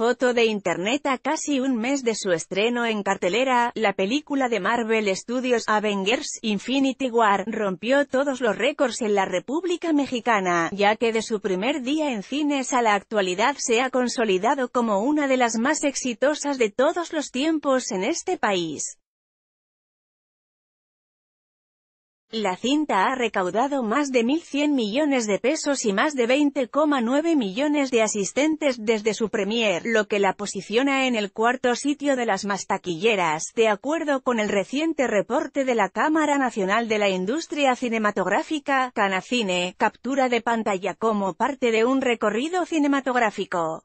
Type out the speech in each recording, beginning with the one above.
foto de internet a casi un mes de su estreno en cartelera, la película de Marvel Studios Avengers Infinity War rompió todos los récords en la República Mexicana, ya que de su primer día en cines a la actualidad se ha consolidado como una de las más exitosas de todos los tiempos en este país. La cinta ha recaudado más de 1.100 millones de pesos y más de 20,9 millones de asistentes desde su premier, lo que la posiciona en el cuarto sitio de las más taquilleras, de acuerdo con el reciente reporte de la Cámara Nacional de la Industria Cinematográfica, Canacine, captura de pantalla como parte de un recorrido cinematográfico.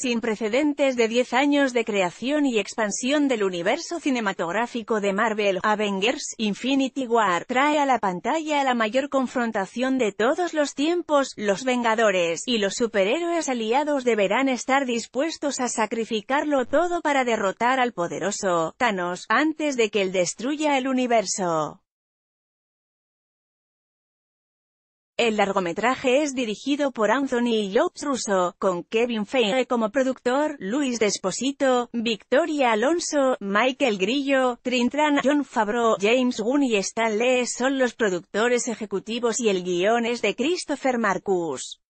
sin precedentes de 10 años de creación y expansión del universo cinematográfico de Marvel, Avengers Infinity War trae a la pantalla la mayor confrontación de todos los tiempos, los Vengadores y los superhéroes aliados deberán estar dispuestos a sacrificarlo todo para derrotar al poderoso Thanos, antes de que él destruya el universo. El largometraje es dirigido por Anthony Lopes Russo, con Kevin Feige como productor, Luis Desposito, Victoria Alonso, Michael Grillo, Trintran, John Favreau, James Gunn y Stan Lee son los productores ejecutivos y el guion es de Christopher Marcus.